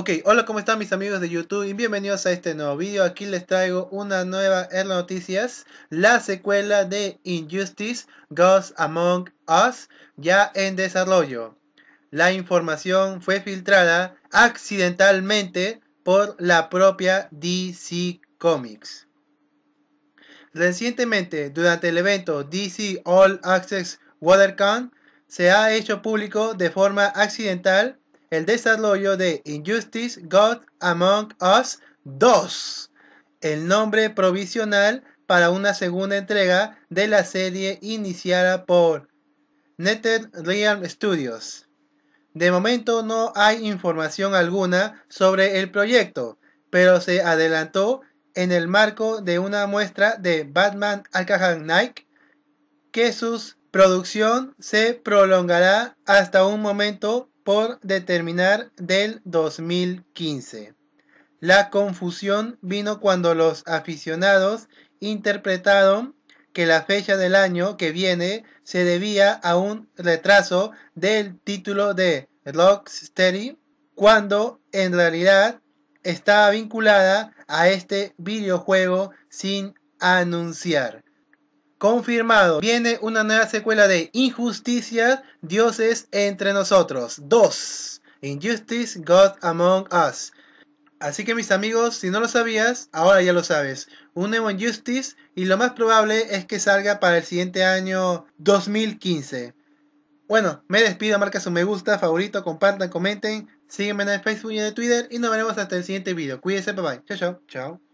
Ok, hola, ¿cómo están mis amigos de YouTube? Y bienvenidos a este nuevo video. Aquí les traigo una nueva en noticias. La secuela de Injustice Goes Among Us ya en desarrollo. La información fue filtrada accidentalmente por la propia DC Comics. Recientemente, durante el evento DC All Access WaterCon, se ha hecho público de forma accidental el desarrollo de Injustice God Among Us 2, el nombre provisional para una segunda entrega de la serie iniciada por NetherRealm Studios. De momento no hay información alguna sobre el proyecto, pero se adelantó en el marco de una muestra de Batman Arkham Knight que su producción se prolongará hasta un momento por determinar del 2015. La confusión vino cuando los aficionados interpretaron que la fecha del año que viene se debía a un retraso del título de Rocksteady, cuando en realidad estaba vinculada a este videojuego sin anunciar confirmado. Viene una nueva secuela de Injusticias, Dioses entre nosotros. 2. Injustice, God Among Us. Así que mis amigos, si no lo sabías, ahora ya lo sabes. Un nuevo Injustice y lo más probable es que salga para el siguiente año 2015. Bueno, me despido, marca su me gusta, favorito, compartan, comenten, Sígueme en Facebook y en Twitter y nos veremos hasta el siguiente video. Cuídense, bye bye. Chao, chao. Chao.